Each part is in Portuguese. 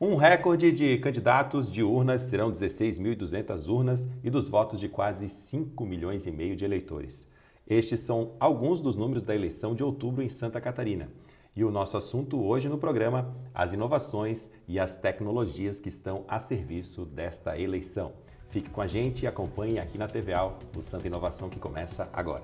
Um recorde de candidatos de urnas serão 16.200 urnas e dos votos de quase 5 milhões e meio de eleitores. Estes são alguns dos números da eleição de outubro em Santa Catarina. E o nosso assunto hoje no programa, as inovações e as tecnologias que estão a serviço desta eleição. Fique com a gente e acompanhe aqui na TVA o Santa Inovação que começa agora.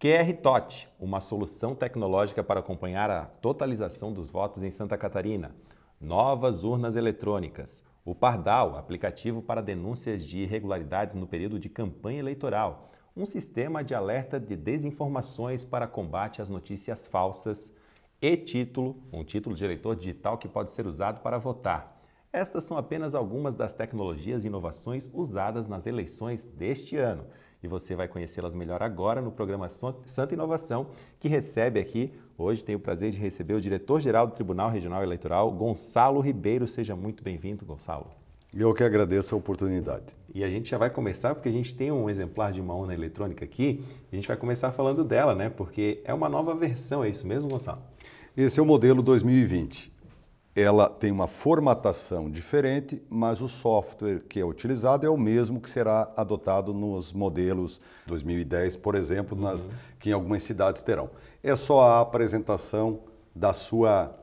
QR TOT, uma solução tecnológica para acompanhar a totalização dos votos em Santa Catarina. Novas urnas eletrônicas. O Pardal, aplicativo para denúncias de irregularidades no período de campanha eleitoral. Um sistema de alerta de desinformações para combate às notícias falsas. E título, um título de eleitor digital que pode ser usado para votar. Estas são apenas algumas das tecnologias e inovações usadas nas eleições deste ano e você vai conhecê-las melhor agora no programa Santa Inovação, que recebe aqui, hoje tenho o prazer de receber o diretor-geral do Tribunal Regional Eleitoral, Gonçalo Ribeiro. Seja muito bem-vindo, Gonçalo. Eu que agradeço a oportunidade. E a gente já vai começar, porque a gente tem um exemplar de uma urna eletrônica aqui, a gente vai começar falando dela, né? Porque é uma nova versão, é isso mesmo, Gonçalo? Esse é o modelo 2020 ela tem uma formatação diferente, mas o software que é utilizado é o mesmo que será adotado nos modelos 2010, por exemplo, uhum. nas, que em algumas cidades terão. É só a apresentação da sua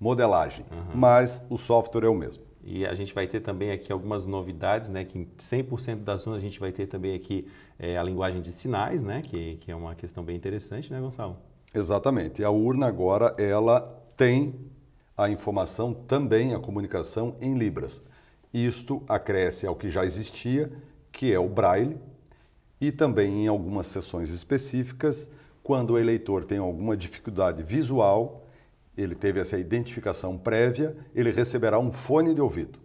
modelagem, uhum. mas o software é o mesmo. E a gente vai ter também aqui algumas novidades, né? Que em 100% das zonas a gente vai ter também aqui é, a linguagem de sinais, né? Que, que é uma questão bem interessante, né, Gonçalo? Exatamente. A urna agora, ela tem a informação, também a comunicação em Libras. Isto acresce ao que já existia, que é o Braille, e também em algumas sessões específicas, quando o eleitor tem alguma dificuldade visual, ele teve essa identificação prévia, ele receberá um fone de ouvido.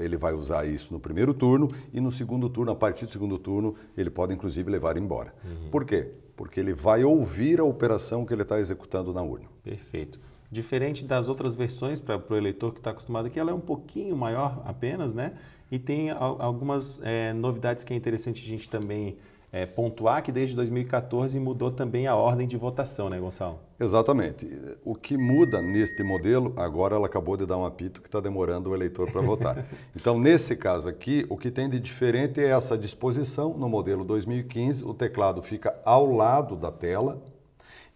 Ele vai usar isso no primeiro turno e no segundo turno, a partir do segundo turno, ele pode inclusive levar embora. Uhum. Por quê? Porque ele vai ouvir a operação que ele está executando na urna. Perfeito. Diferente das outras versões para o eleitor que está acostumado aqui, ela é um pouquinho maior apenas, né? E tem algumas é, novidades que é interessante a gente também é, pontuar, que desde 2014 mudou também a ordem de votação, né, Gonçalo? Exatamente. O que muda neste modelo, agora ela acabou de dar um apito que está demorando o eleitor para votar. então, nesse caso aqui, o que tem de diferente é essa disposição. No modelo 2015, o teclado fica ao lado da tela,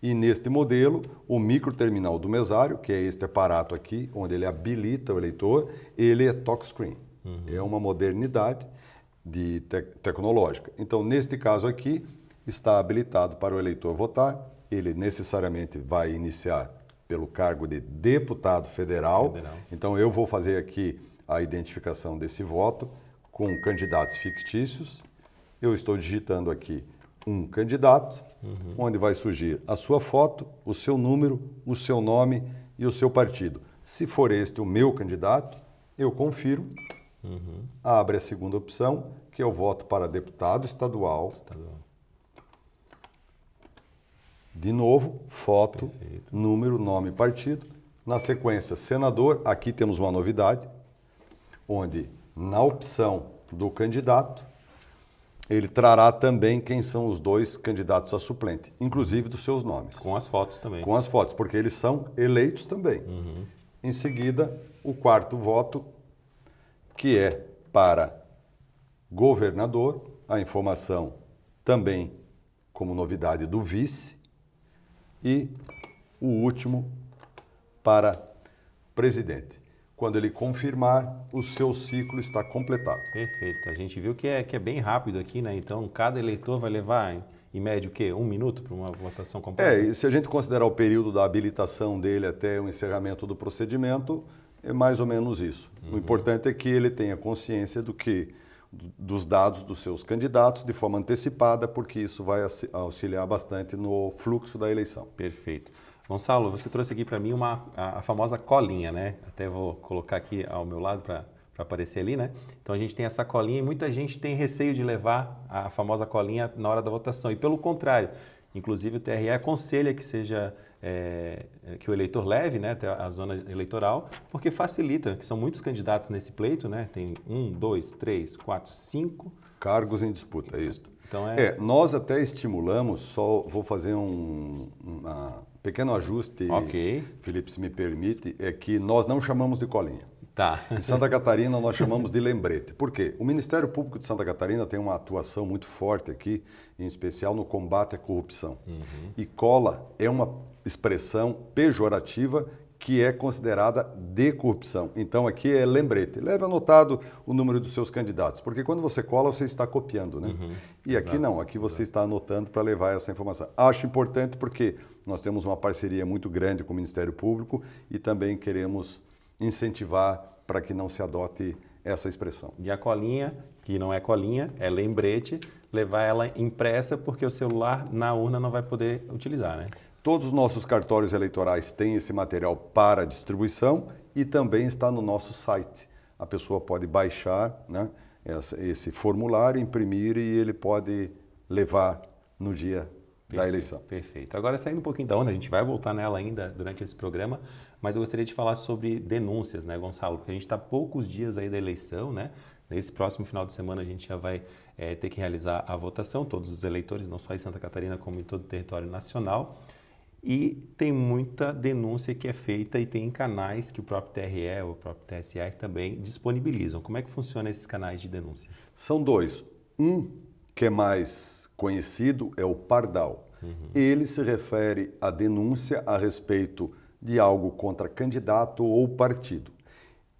e neste modelo, o microterminal do mesário, que é este aparato aqui, onde ele habilita o eleitor, ele é touchscreen. Uhum. É uma modernidade de te tecnológica. Então, neste caso aqui, está habilitado para o eleitor votar. Ele necessariamente vai iniciar pelo cargo de deputado federal. federal. Então, eu vou fazer aqui a identificação desse voto com candidatos fictícios. Eu estou digitando aqui um candidato uhum. onde vai surgir a sua foto, o seu número, o seu nome e o seu partido. Se for este o meu candidato, eu confiro, uhum. abre a segunda opção, que é o voto para deputado estadual. estadual. De novo, foto, Perfeito. número, nome, partido. Na sequência, senador, aqui temos uma novidade, onde na opção do candidato, ele trará também quem são os dois candidatos a suplente, inclusive dos seus nomes. Com as fotos também. Com as fotos, porque eles são eleitos também. Uhum. Em seguida, o quarto voto, que é para governador, a informação também como novidade do vice, e o último para presidente. Quando ele confirmar, o seu ciclo está completado. Perfeito. A gente viu que é, que é bem rápido aqui, né? Então, cada eleitor vai levar, em média, o quê? Um minuto para uma votação completa? É, e se a gente considerar o período da habilitação dele até o encerramento do procedimento, é mais ou menos isso. Uhum. O importante é que ele tenha consciência do que dos dados dos seus candidatos de forma antecipada, porque isso vai auxiliar bastante no fluxo da eleição. Perfeito. Gonçalo, você trouxe aqui para mim uma, a, a, famosa colinha, né? Até vou colocar aqui ao meu lado para aparecer ali, né? Então a gente tem essa colinha e muita gente tem receio de levar a famosa colinha na hora da votação. E pelo contrário, inclusive o TRE aconselha que seja é, é, que o eleitor leve né, até a zona eleitoral, porque facilita, que são muitos candidatos nesse pleito, né? Tem um, dois, três, quatro, cinco. Cargos em disputa, é isso. Então é... é nós até estimulamos, só vou fazer um, uma pequeno ajuste, okay. Felipe, se me permite, é que nós não chamamos de colinha. Tá. Em Santa Catarina nós chamamos de lembrete. Por quê? O Ministério Público de Santa Catarina tem uma atuação muito forte aqui, em especial no combate à corrupção. Uhum. E cola é uma expressão pejorativa que é considerada de corrupção. Então aqui é lembrete. Leve anotado o número dos seus candidatos, porque quando você cola, você está copiando, né? Uhum. E aqui não, aqui você está anotando para levar essa informação. Acho importante porque nós temos uma parceria muito grande com o Ministério Público e também queremos incentivar para que não se adote essa expressão. E a colinha, que não é colinha, é lembrete, levar ela impressa porque o celular na urna não vai poder utilizar, né? Todos os nossos cartórios eleitorais têm esse material para distribuição e também está no nosso site. A pessoa pode baixar né, esse formulário, imprimir e ele pode levar no dia perfeito, da eleição. Perfeito. Agora, saindo um pouquinho da onda, a gente vai voltar nela ainda durante esse programa, mas eu gostaria de falar sobre denúncias, né, Gonçalo? Porque a gente está poucos dias aí da eleição, né? Nesse próximo final de semana a gente já vai é, ter que realizar a votação, todos os eleitores, não só em Santa Catarina, como em todo o território nacional. E tem muita denúncia que é feita e tem canais que o próprio TRE ou o próprio TSE também disponibilizam. Como é que funciona esses canais de denúncia? São dois. Um que é mais conhecido é o Pardal. Uhum. Ele se refere à denúncia a respeito de algo contra candidato ou partido.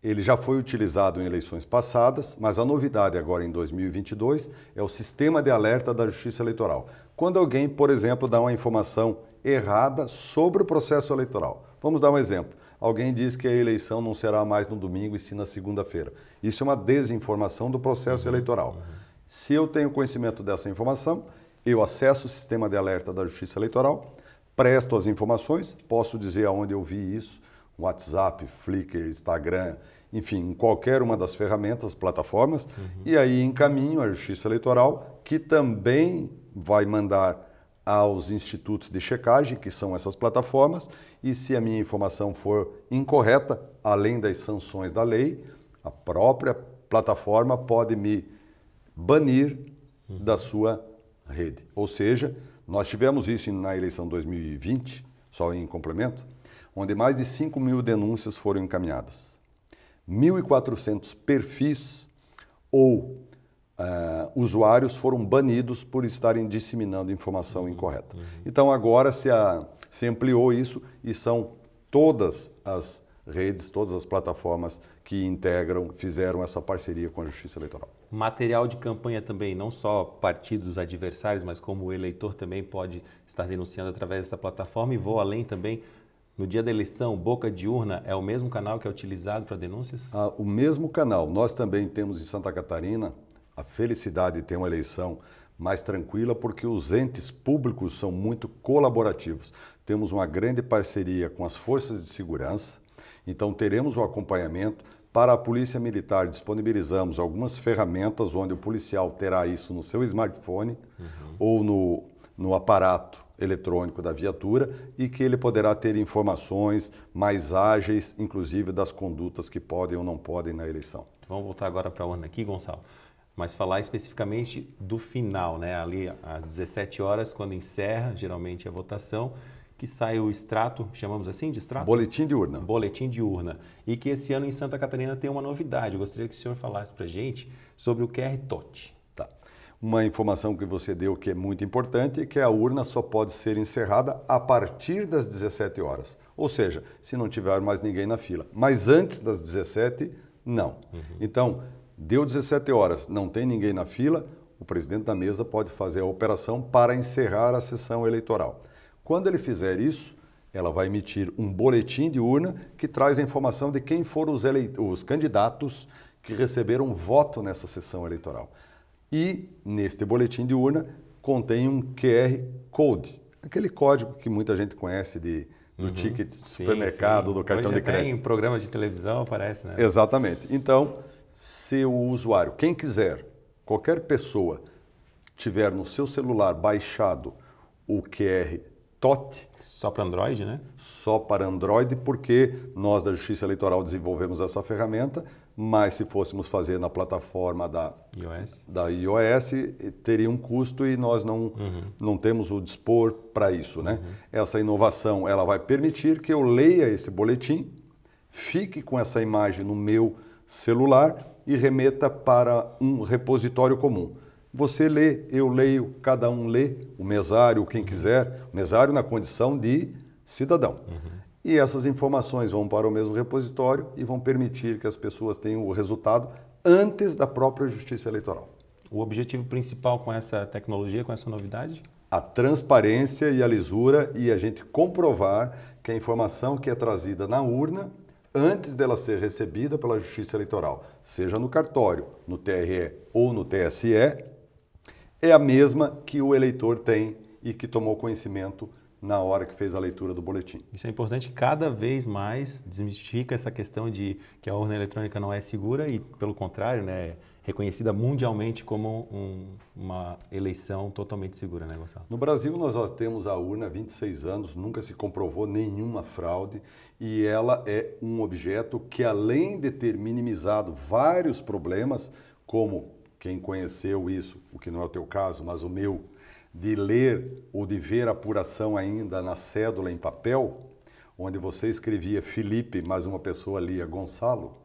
Ele já foi utilizado em eleições passadas, mas a novidade agora em 2022 é o sistema de alerta da Justiça Eleitoral. Quando alguém, por exemplo, dá uma informação errada sobre o processo eleitoral. Vamos dar um exemplo. Alguém diz que a eleição não será mais no domingo e sim na segunda-feira. Isso é uma desinformação do processo uhum, eleitoral. Uhum. Se eu tenho conhecimento dessa informação, eu acesso o sistema de alerta da Justiça Eleitoral, presto as informações, posso dizer aonde eu vi isso, WhatsApp, Flickr, Instagram, enfim, em qualquer uma das ferramentas, plataformas, uhum. e aí encaminho a Justiça Eleitoral, que também vai mandar aos institutos de checagem, que são essas plataformas, e se a minha informação for incorreta, além das sanções da lei, a própria plataforma pode me banir uhum. da sua rede. Ou seja, nós tivemos isso na eleição 2020, só em complemento, onde mais de 5 mil denúncias foram encaminhadas. 1.400 perfis ou uh, usuários foram banidos por estarem disseminando informação uhum. incorreta. Uhum. Então agora se, a, se ampliou isso e são todas as redes, todas as plataformas que integram, fizeram essa parceria com a Justiça Eleitoral. Material de campanha também, não só partidos adversários, mas como o eleitor também pode estar denunciando através dessa plataforma e vou além também no dia da eleição, boca de urna é o mesmo canal que é utilizado para denúncias? Ah, o mesmo canal. Nós também temos em Santa Catarina a felicidade de ter uma eleição mais tranquila, porque os entes públicos são muito colaborativos. Temos uma grande parceria com as forças de segurança, então teremos o um acompanhamento. Para a Polícia Militar, disponibilizamos algumas ferramentas onde o policial terá isso no seu smartphone uhum. ou no, no aparato eletrônico da viatura e que ele poderá ter informações mais ágeis, inclusive das condutas que podem ou não podem na eleição. Vamos voltar agora para a urna aqui, Gonçalo, mas falar especificamente do final, né? ali às 17 horas, quando encerra geralmente a votação, que sai o extrato, chamamos assim de extrato? Boletim de urna. Boletim de urna. E que esse ano em Santa Catarina tem uma novidade. Eu gostaria que o senhor falasse para a gente sobre o QR TOT uma informação que você deu que é muito importante, é que a urna só pode ser encerrada a partir das 17 horas. Ou seja, se não tiver mais ninguém na fila. Mas antes das 17, não. Uhum. Então, deu 17 horas, não tem ninguém na fila, o presidente da mesa pode fazer a operação para encerrar a sessão eleitoral. Quando ele fizer isso, ela vai emitir um boletim de urna que traz a informação de quem foram os, os candidatos que receberam voto nessa sessão eleitoral. E neste boletim de urna contém um QR Code, aquele código que muita gente conhece de, do uhum. ticket do supermercado, sim, do cartão Hoje de crédito. Em programas de televisão aparece, né? Exatamente. Então, se o usuário, quem quiser, qualquer pessoa, tiver no seu celular baixado o QR TOT. Só para Android, né? Só para Android, porque nós da Justiça Eleitoral desenvolvemos essa ferramenta mas se fôssemos fazer na plataforma da iOS, da iOS teria um custo e nós não, uhum. não temos o dispor para isso. Né? Uhum. Essa inovação ela vai permitir que eu leia esse boletim, fique com essa imagem no meu celular e remeta para um repositório comum. Você lê, eu leio, cada um lê, o mesário, quem quiser, o mesário na condição de cidadão. Uhum. E essas informações vão para o mesmo repositório e vão permitir que as pessoas tenham o resultado antes da própria Justiça Eleitoral. O objetivo principal com essa tecnologia, com essa novidade? A transparência e a lisura e a gente comprovar que a informação que é trazida na urna, antes dela ser recebida pela Justiça Eleitoral, seja no cartório, no TRE ou no TSE, é a mesma que o eleitor tem e que tomou conhecimento na hora que fez a leitura do boletim. Isso é importante, cada vez mais desmistifica essa questão de que a urna eletrônica não é segura e, pelo contrário, né, é reconhecida mundialmente como um, uma eleição totalmente segura, né, Gonçalo? No Brasil, nós temos a urna há 26 anos, nunca se comprovou nenhuma fraude e ela é um objeto que, além de ter minimizado vários problemas, como quem conheceu isso, o que não é o teu caso, mas o meu, de ler ou de ver a apuração ainda na cédula em papel, onde você escrevia Felipe, mas uma pessoa lia Gonçalo,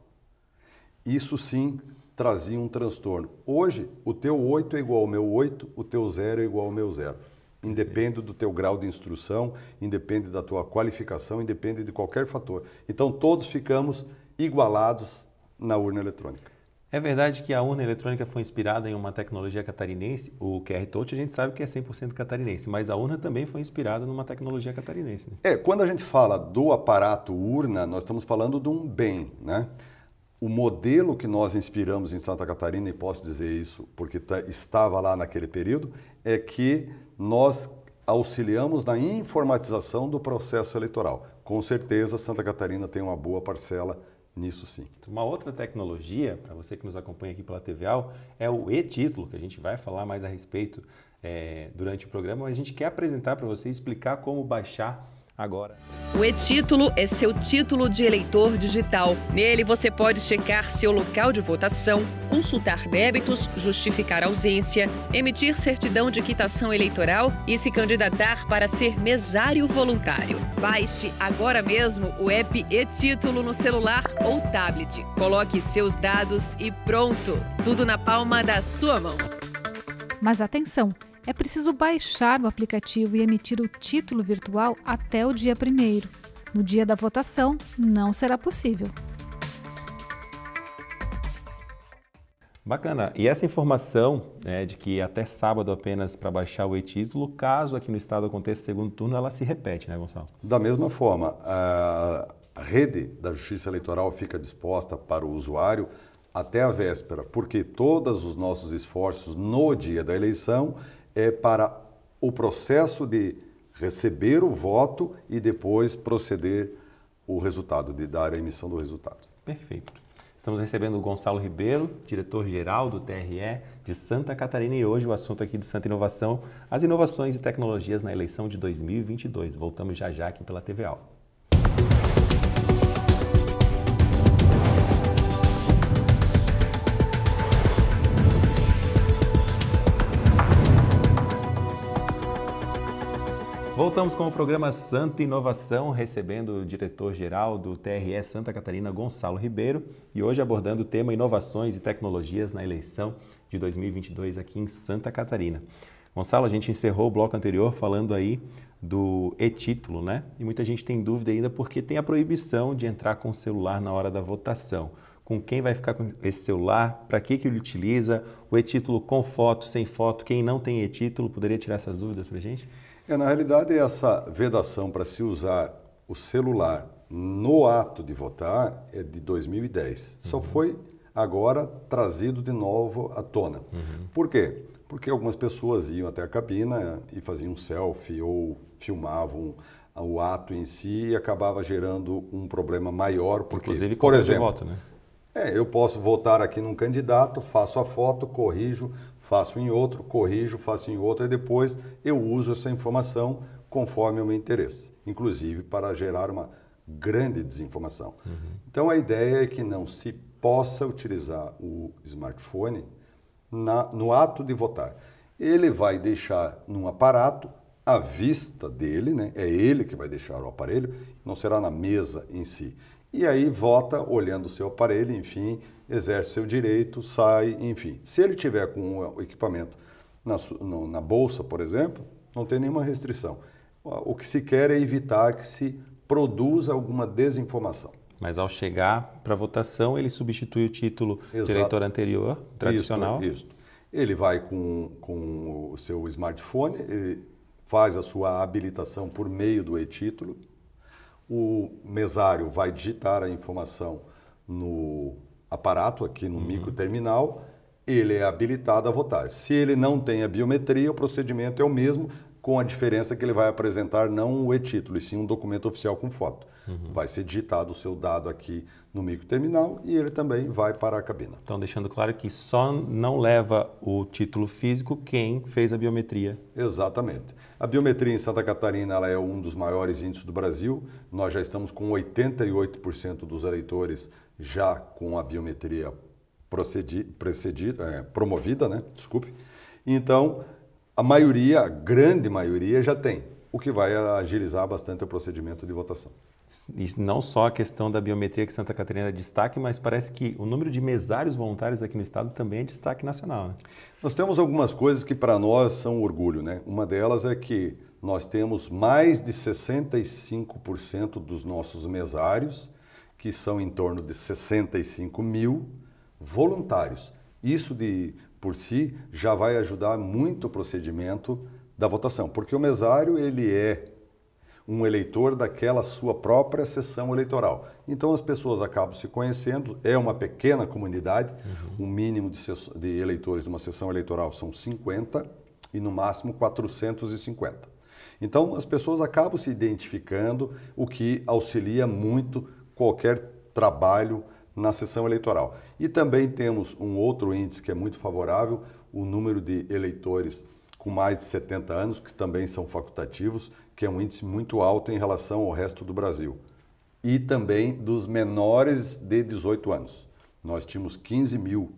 isso sim trazia um transtorno. Hoje, o teu 8 é igual ao meu 8, o teu 0 é igual ao meu 0. Independe do teu grau de instrução, independe da tua qualificação, independe de qualquer fator. Então, todos ficamos igualados na urna eletrônica. É verdade que a urna eletrônica foi inspirada em uma tecnologia catarinense, o QR Touch a gente sabe que é 100% catarinense, mas a urna também foi inspirada numa tecnologia catarinense. Né? É, quando a gente fala do aparato urna, nós estamos falando de um bem, né? O modelo que nós inspiramos em Santa Catarina, e posso dizer isso porque estava lá naquele período, é que nós auxiliamos na informatização do processo eleitoral. Com certeza, Santa Catarina tem uma boa parcela nisso sim. Uma outra tecnologia, para você que nos acompanha aqui pela TVAL, é o e-título, que a gente vai falar mais a respeito é, durante o programa, mas a gente quer apresentar para você, explicar como baixar agora. O e-título é seu título de eleitor digital. Nele você pode checar seu local de votação, consultar débitos, justificar ausência, emitir certidão de quitação eleitoral e se candidatar para ser mesário voluntário. Baixe agora mesmo o app e-título no celular ou tablet. Coloque seus dados e pronto! Tudo na palma da sua mão. Mas atenção! é preciso baixar o aplicativo e emitir o título virtual até o dia 1. No dia da votação, não será possível. Bacana. E essa informação né, de que até sábado apenas para baixar o e-título, caso aqui no estado aconteça segundo turno, ela se repete, né, Gonçalo? Da mesma forma, a rede da Justiça Eleitoral fica disposta para o usuário até a véspera, porque todos os nossos esforços no dia da eleição é para o processo de receber o voto e depois proceder o resultado, de dar a emissão do resultado. Perfeito. Estamos recebendo o Gonçalo Ribeiro, diretor-geral do TRE de Santa Catarina, e hoje o assunto aqui do Santa Inovação, as inovações e tecnologias na eleição de 2022. Voltamos já já aqui pela TV Alfa. Voltamos com o programa Santa Inovação, recebendo o diretor-geral do TRE Santa Catarina, Gonçalo Ribeiro, e hoje abordando o tema Inovações e Tecnologias na eleição de 2022 aqui em Santa Catarina. Gonçalo, a gente encerrou o bloco anterior falando aí do e-título, né? E muita gente tem dúvida ainda porque tem a proibição de entrar com o celular na hora da votação. Com quem vai ficar com esse celular? Para que, que ele utiliza? O e-título com foto, sem foto? Quem não tem e-título? Poderia tirar essas dúvidas para a gente? É, na realidade, essa vedação para se usar o celular no ato de votar é de 2010. Uhum. Só foi agora trazido de novo à tona. Uhum. Por quê? Porque algumas pessoas iam até a cabina e faziam um selfie ou filmavam o ato em si e acabava gerando um problema maior. Porque, Inclusive, por exemplo, voto, né? É, eu posso votar aqui num candidato, faço a foto, corrijo, faço em outro, corrijo, faço em outro, e depois eu uso essa informação conforme o meu interesse, inclusive para gerar uma grande desinformação. Uhum. Então a ideia é que não se possa utilizar o smartphone na, no ato de votar. Ele vai deixar num aparato à vista dele, né? é ele que vai deixar o aparelho, não será na mesa em si. E aí vota olhando o seu aparelho, enfim, exerce seu direito, sai, enfim. Se ele tiver com o equipamento na, na bolsa, por exemplo, não tem nenhuma restrição. O que se quer é evitar que se produza alguma desinformação. Mas ao chegar para votação, ele substitui o título Exato. eleitor anterior, tradicional? Isso. Ele vai com, com o seu smartphone, ele faz a sua habilitação por meio do e-título. O mesário vai digitar a informação no aparato aqui no uhum. microterminal, ele é habilitado a votar. Se ele não tem a biometria, o procedimento é o mesmo, com a diferença que ele vai apresentar não o e-título, e sim um documento oficial com foto. Uhum. Vai ser digitado o seu dado aqui no microterminal e ele também vai para a cabina. Então, deixando claro que só não leva o título físico quem fez a biometria. Exatamente. A biometria em Santa Catarina ela é um dos maiores índices do Brasil. Nós já estamos com 88% dos eleitores já com a biometria procedi, é, promovida, né? Desculpe. Então, a maioria, a grande maioria, já tem, o que vai agilizar bastante o procedimento de votação. E não só a questão da biometria que Santa Catarina é destaque, mas parece que o número de mesários voluntários aqui no estado também é destaque nacional. Né? Nós temos algumas coisas que para nós são orgulho. Né? Uma delas é que nós temos mais de 65% dos nossos mesários, que são em torno de 65 mil voluntários. Isso de por si já vai ajudar muito o procedimento da votação, porque o mesário ele é um eleitor daquela sua própria sessão eleitoral. Então as pessoas acabam se conhecendo, é uma pequena comunidade, uhum. o mínimo de, de eleitores de uma sessão eleitoral são 50 e no máximo 450. Então as pessoas acabam se identificando, o que auxilia muito qualquer trabalho na sessão eleitoral. E também temos um outro índice que é muito favorável, o número de eleitores com mais de 70 anos, que também são facultativos, que é um índice muito alto em relação ao resto do Brasil. E também dos menores de 18 anos. Nós tínhamos 15 mil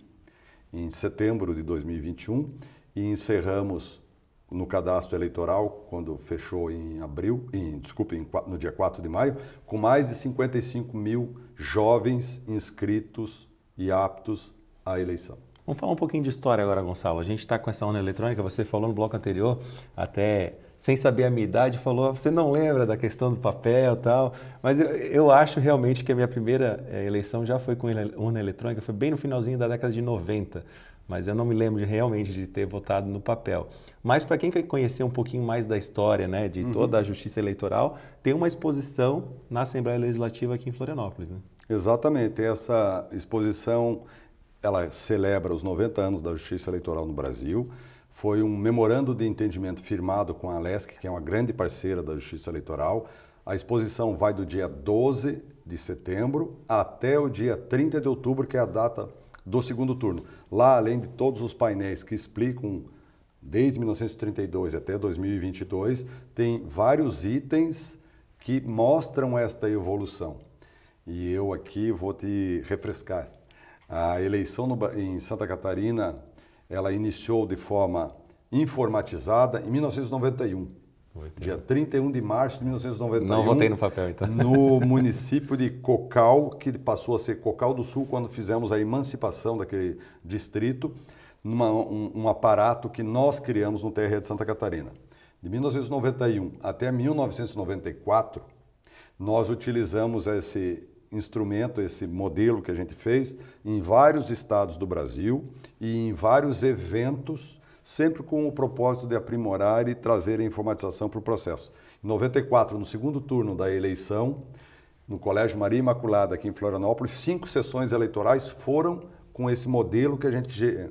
em setembro de 2021 e encerramos no cadastro eleitoral, quando fechou em abril, em, desculpe, em, no dia 4 de maio, com mais de 55 mil jovens inscritos e aptos à eleição. Vamos falar um pouquinho de história agora, Gonçalo. A gente está com essa urna eletrônica, você falou no bloco anterior, até sem saber a minha idade, falou, ah, você não lembra da questão do papel e tal, mas eu, eu, acho realmente que a minha primeira eh, eleição já foi com urna eletrônica, foi bem no finalzinho da década de 90, mas eu não me lembro de, realmente de ter votado no papel. Mas para quem quer conhecer um pouquinho mais da história, né, de uhum. toda a justiça eleitoral, tem uma exposição na Assembleia Legislativa aqui em Florianópolis, né? Exatamente. Essa exposição ela celebra os 90 anos da Justiça Eleitoral no Brasil. Foi um memorando de entendimento firmado com a Alesc, que é uma grande parceira da Justiça Eleitoral. A exposição vai do dia 12 de setembro até o dia 30 de outubro, que é a data do segundo turno. Lá, além de todos os painéis que explicam desde 1932 até 2022, tem vários itens que mostram esta evolução e eu aqui vou te refrescar. A eleição no, em Santa Catarina, ela iniciou de forma informatizada em 1991. dia 31 de março de 1991. Não votei no papel, então. No município de Cocal, que passou a ser Cocal do Sul, quando fizemos a emancipação daquele distrito, numa, um, um aparato que nós criamos no TRE de Santa Catarina. De 1991 até 1994, nós utilizamos esse instrumento, esse modelo que a gente fez em vários estados do Brasil e em vários eventos, sempre com o propósito de aprimorar e trazer a informatização para o processo. Em 94, no segundo turno da eleição, no Colégio Maria Imaculada, aqui em Florianópolis, cinco sessões eleitorais foram com esse modelo que a gente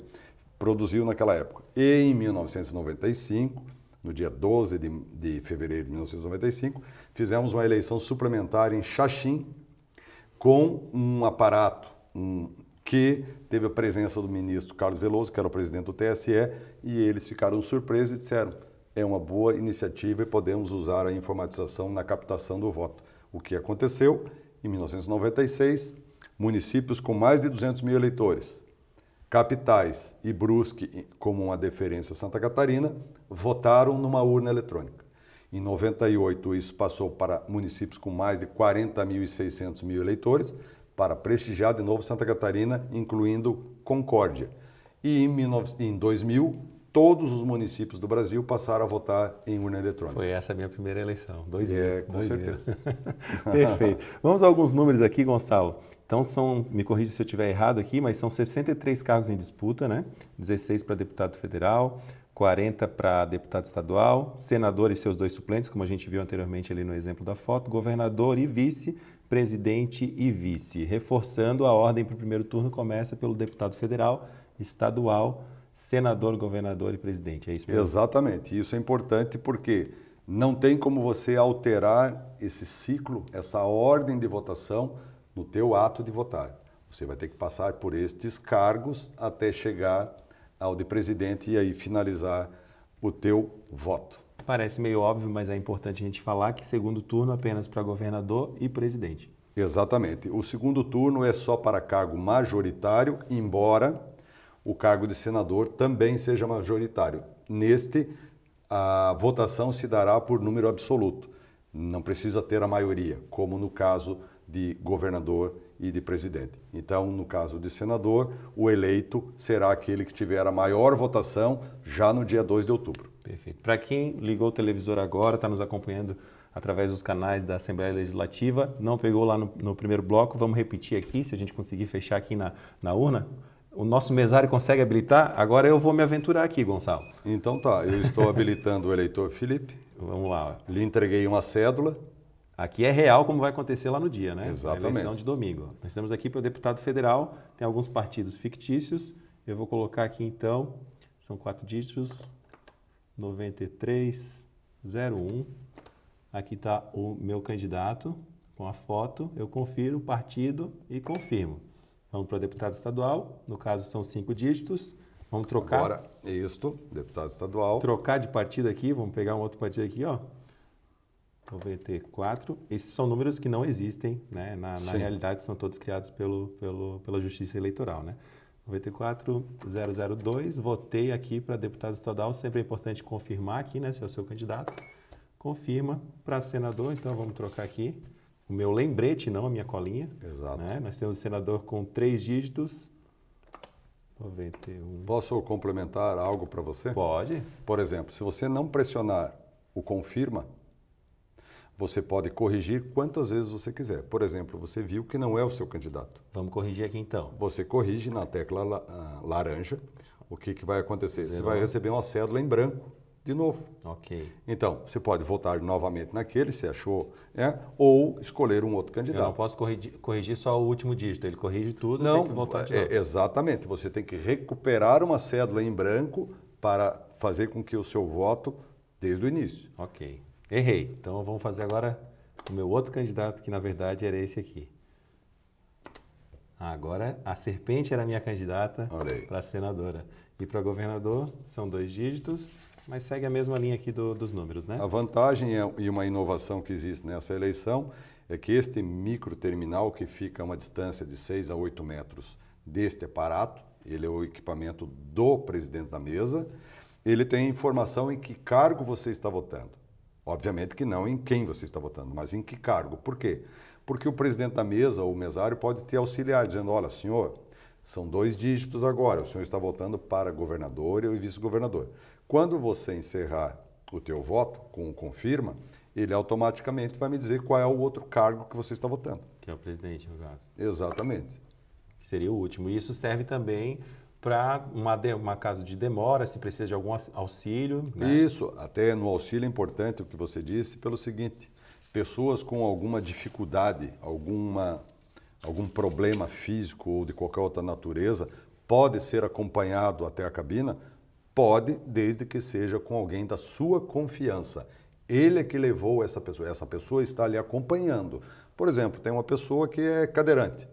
produziu naquela época. E em 1995, no dia 12 de, de fevereiro de 1995, fizemos uma eleição suplementar em Xaxim, com um aparato um, que teve a presença do ministro Carlos Veloso, que era o presidente do TSE, e eles ficaram surpresos e disseram: é uma boa iniciativa e podemos usar a informatização na captação do voto. O que aconteceu? Em 1996, municípios com mais de 200 mil eleitores, capitais e Brusque, como uma deferência Santa Catarina, votaram numa urna eletrônica. Em 98, isso passou para municípios com mais de 40.600 mil eleitores, para prestigiar de novo Santa Catarina, incluindo Concórdia. E em 2000, todos os municípios do Brasil passaram a votar em urna eletrônica. Foi essa a minha primeira eleição, dois É, com dois certeza. Perfeito. Vamos a alguns números aqui, Gonçalo. Então são, me corrija se eu estiver errado aqui, mas são 63 cargos em disputa, né? 16 para deputado federal, 40 para deputado estadual, senador e seus dois suplentes, como a gente viu anteriormente ali no exemplo da foto, governador e vice, presidente e vice. Reforçando, a ordem para o primeiro turno começa pelo deputado federal, estadual, senador, governador e presidente. É isso mesmo? Exatamente. Isso é importante porque não tem como você alterar esse ciclo, essa ordem de votação no teu ato de votar. Você vai ter que passar por estes cargos até chegar ao de presidente e aí finalizar o teu voto. Parece meio óbvio, mas é importante a gente falar que segundo turno é apenas para governador e presidente. Exatamente. O segundo turno é só para cargo majoritário, embora o cargo de senador também seja majoritário. Neste, a votação se dará por número absoluto. Não precisa ter a maioria, como no caso de governador e de presidente. Então, no caso de senador, o eleito será aquele que tiver a maior votação já no dia 2 de outubro. Perfeito. Para quem ligou o televisor agora, está nos acompanhando através dos canais da Assembleia Legislativa, não pegou lá no, no, primeiro bloco, vamos repetir aqui, se a gente conseguir fechar aqui na, na urna. O nosso mesário consegue habilitar? Agora eu vou me aventurar aqui, Gonçalo. Então tá, eu estou habilitando o eleitor Felipe. Vamos lá. Lhe entreguei uma cédula Aqui é real como vai acontecer lá no dia, né? É Exatamente. A eleição de domingo. Nós estamos aqui para o deputado federal, tem alguns partidos fictícios. Eu vou colocar aqui então, são quatro dígitos, 9301. Aqui está o meu candidato com a foto. Eu confiro o partido e confirmo. Vamos para deputado estadual, no caso são cinco dígitos. Vamos trocar. Agora, isto, deputado estadual. Trocar de partido aqui, vamos pegar um outro partido aqui, ó. 94. Esses são números que não existem, né? Na, na realidade, são todos criados pelo, pelo, pela Justiça Eleitoral, né? 94002, votei aqui para deputado estadual, sempre é importante confirmar aqui, né, se é o seu candidato. Confirma para senador, então vamos trocar aqui o meu lembrete, não a minha colinha. Exato. Né? Nós temos senador com três dígitos. 91. Posso complementar algo para você? Pode. Por exemplo, se você não pressionar o confirma, você pode corrigir quantas vezes você quiser. Por exemplo, você viu que não é o seu candidato. Vamos corrigir aqui então. Você corrige na tecla ah, laranja. O que, que vai acontecer? Zero. Você vai receber uma cédula em branco de novo. Ok. Então, você pode votar novamente naquele, se achou, é, ou escolher um outro candidato. Eu não posso corrigir, corrigir só o último dígito, ele corrige tudo não, tem que votar de é, novo. Exatamente, você tem que recuperar uma cédula em branco para fazer com que o seu voto, desde o início. Ok. Errei. Então vamos fazer agora o meu outro candidato, que na verdade era esse aqui. Agora a serpente era minha candidata para senadora. E para governador são dois dígitos, mas segue a mesma linha aqui do, dos números, né? A vantagem é, e uma inovação que existe nessa eleição é que este micro terminal, que fica a uma distância de 6 a 8 metros deste aparato, ele é o equipamento do presidente da mesa, ele tem informação em que cargo você está votando. Obviamente que não em quem você está votando, mas em que cargo. Por quê? Porque o presidente da mesa ou o mesário pode te auxiliar, dizendo: olha, senhor, são dois dígitos agora, o senhor está votando para governador e vice-governador. Quando você encerrar o teu voto com o confirma, ele automaticamente vai me dizer qual é o outro cargo que você está votando. Que é o presidente, no caso. Exatamente. Que seria o último. E isso serve também para uma, uma caso de demora, se precisa de algum auxílio. Né? Isso, até no auxílio é importante o que você disse pelo seguinte, pessoas com alguma dificuldade, alguma, algum problema físico ou de qualquer outra natureza, pode ser acompanhado até a cabina? Pode, desde que seja com alguém da sua confiança. Ele é que levou essa pessoa, essa pessoa está ali acompanhando. Por exemplo, tem uma pessoa que é cadeirante,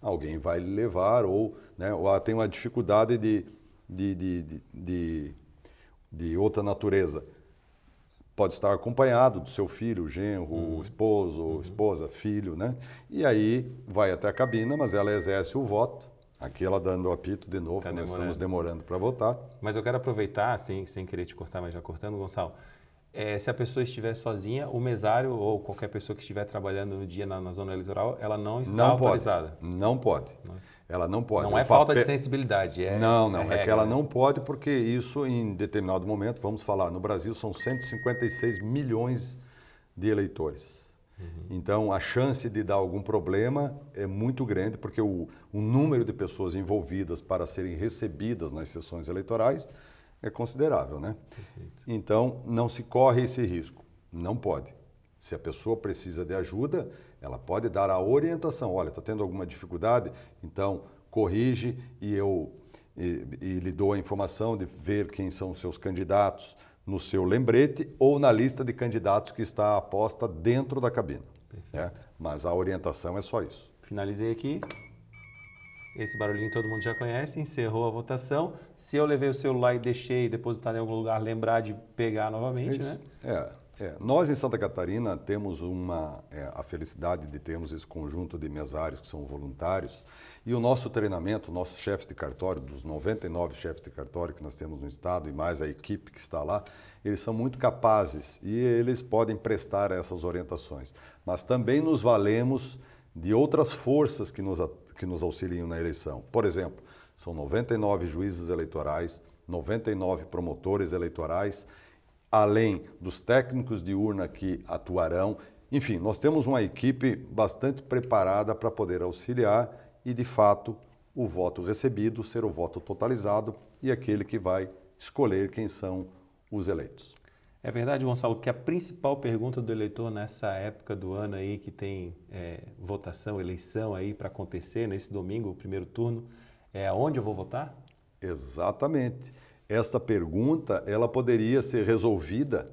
alguém vai levar, ou, né, ou tem uma dificuldade de, de, de, de, de outra natureza. Pode estar acompanhado do seu filho, genro, uhum. esposo, uhum. esposa, filho, né? E aí vai até a cabina, mas ela exerce o voto. Aqui ela dando o apito de novo, tá nós demorando. estamos demorando para votar. Mas eu quero aproveitar, sem, sem querer te cortar, mas já cortando, Gonçalo é, se a pessoa estiver sozinha, o mesário ou qualquer pessoa que estiver trabalhando no dia na, na zona eleitoral, ela não está não autorizada. Pode. Não pode. É? Ela não pode. Não o é falta de sensibilidade. É, não, não. É, é que ela não pode, porque isso, em determinado momento, vamos falar, no Brasil são 156 milhões de eleitores. Uhum. Então, a chance de dar algum problema é muito grande, porque o, o número de pessoas envolvidas para serem recebidas nas sessões eleitorais é considerável, né? Perfeito. Então, não se corre esse risco. Não pode. Se a pessoa precisa de ajuda, ela pode dar a orientação. Olha, está tendo alguma dificuldade? Então, corrige e eu e, e lhe dou a informação de ver quem são os seus candidatos no seu lembrete ou na lista de candidatos que está aposta dentro da cabine. Né? Mas a orientação é só isso. Finalizei aqui. Esse barulhinho todo mundo já conhece. Encerrou a votação. Se eu levei o celular e deixei depositado em algum lugar, lembrar de pegar novamente, Isso. né? É, é. Nós, em Santa Catarina, temos uma, é, a felicidade de termos esse conjunto de mesários que são voluntários. E o nosso treinamento, nossos chefes de cartório, dos 99 chefes de cartório que nós temos no Estado e mais a equipe que está lá, eles são muito capazes e eles podem prestar essas orientações. Mas também nos valemos de outras forças que nos que nos auxiliam na eleição. Por exemplo, são 99 juízes eleitorais, 99 promotores eleitorais, além dos técnicos de urna que atuarão. Enfim, nós temos uma equipe bastante preparada para poder auxiliar e, de fato, o voto recebido ser o voto totalizado e aquele que vai escolher quem são os eleitos. É verdade, Gonçalo, que a principal pergunta do eleitor nessa época do ano aí, que tem é, votação, eleição aí para acontecer nesse domingo, o primeiro turno, é onde eu vou votar? Exatamente. Essa pergunta, ela poderia ser resolvida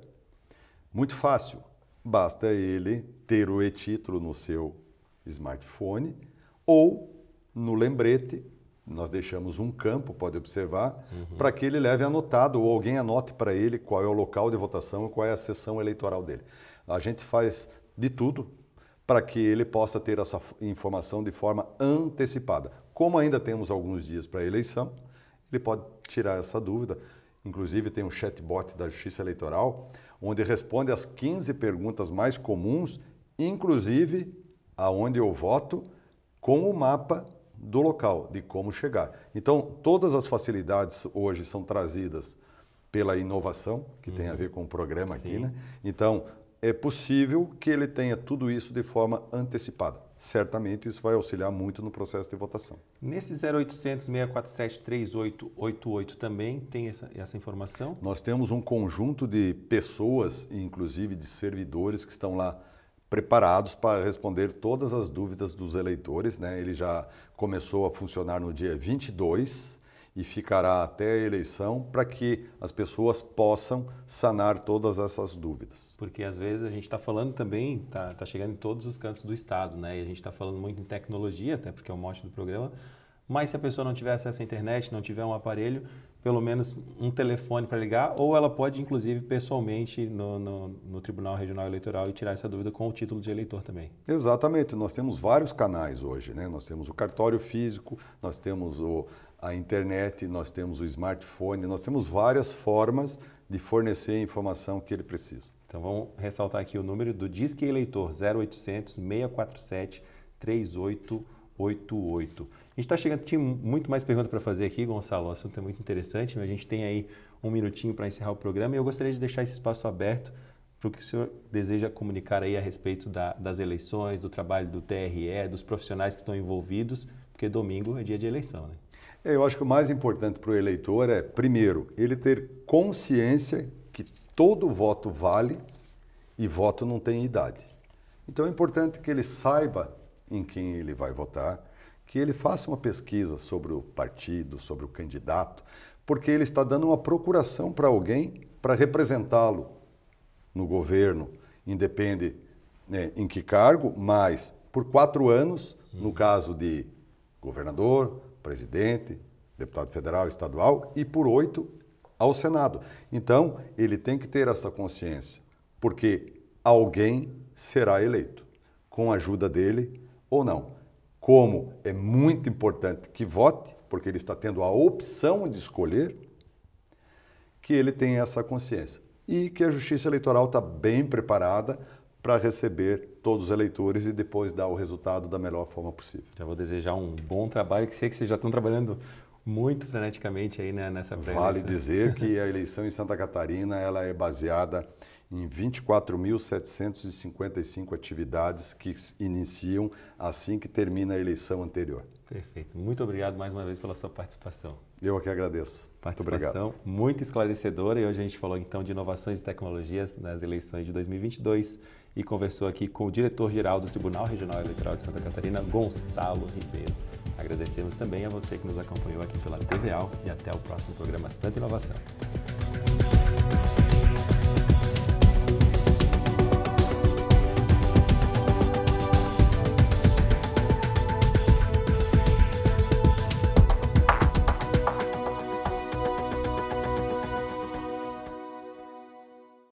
muito fácil. Basta ele ter o e-título no seu smartphone ou no lembrete nós deixamos um campo, pode observar, uhum. para que ele leve anotado ou alguém anote para ele qual é o local de votação e qual é a sessão eleitoral dele. A gente faz de tudo para que ele possa ter essa informação de forma antecipada. Como ainda temos alguns dias para a eleição, ele pode tirar essa dúvida. Inclusive, tem um chatbot da Justiça Eleitoral, onde responde as 15 perguntas mais comuns, inclusive aonde eu voto, com o mapa do local, de como chegar. Então, todas as facilidades hoje são trazidas pela inovação, que uhum. tem a uhum. ver com o programa Sim. aqui, né? Então, é possível que ele tenha tudo isso de forma antecipada. Certamente isso vai auxiliar muito no processo de votação. Nesse 0800 647 3888 também tem essa, essa informação? Nós temos um conjunto de pessoas, inclusive de servidores, que estão lá preparados para responder todas as dúvidas dos eleitores. Né? Ele já começou a funcionar no dia 22 e ficará até a eleição para que as pessoas possam sanar todas essas dúvidas. Porque às vezes a gente está falando também, está tá chegando em todos os cantos do Estado, né? e a gente está falando muito em tecnologia, até porque é o mote do programa, mas se a pessoa não tiver acesso à internet, não tiver um aparelho, pelo menos um telefone para ligar, ou ela pode, inclusive, pessoalmente no, no, no, Tribunal Regional Eleitoral e tirar essa dúvida com o título de eleitor também. Exatamente, nós temos vários canais hoje, né? Nós temos o cartório físico, nós temos o, a internet, nós temos o smartphone, nós temos várias formas de fornecer a informação que ele precisa. Então vamos ressaltar aqui o número do Disque Eleitor 0800 647 3888. A gente está chegando, tinha muito mais perguntas para fazer aqui, Gonçalo. O assunto é muito interessante, mas a gente tem aí um minutinho para encerrar o programa e eu gostaria de deixar esse espaço aberto para o que o senhor deseja comunicar aí a respeito da, das eleições, do trabalho do TRE, dos profissionais que estão envolvidos, porque domingo é dia de eleição, né? É, eu acho que o mais importante para o eleitor é, primeiro, ele ter consciência que todo voto vale e voto não tem idade. Então é importante que ele saiba em quem ele vai votar, que ele faça uma pesquisa sobre o partido, sobre o candidato, porque ele está dando uma procuração para alguém para representá-lo no governo, independe né, em que cargo, mas por quatro anos, no uhum. caso de governador, presidente, deputado federal, estadual, e por oito ao Senado. Então, ele tem que ter essa consciência, porque alguém será eleito, com a ajuda dele ou não como é muito importante que vote, porque ele está tendo a opção de escolher, que ele tenha essa consciência. E que a justiça eleitoral está bem preparada para receber todos os eleitores e depois dar o resultado da melhor forma possível. Então, eu vou desejar um bom trabalho, que sei que vocês já estão trabalhando muito freneticamente aí né, nessa prévia. Vale dizer que a eleição em Santa Catarina ela é baseada em 24.755 atividades que iniciam assim que termina a eleição anterior. Perfeito. Muito obrigado mais uma vez pela sua participação. Eu aqui agradeço. Participação muito, muito esclarecedora e hoje a gente falou então de inovações e tecnologias nas eleições de 2022 e conversou aqui com o diretor-geral do Tribunal Regional Eleitoral de Santa Catarina, Gonçalo Ribeiro. Agradecemos também a você que nos acompanhou aqui pela TVAL e até o próximo programa Santa Inovação.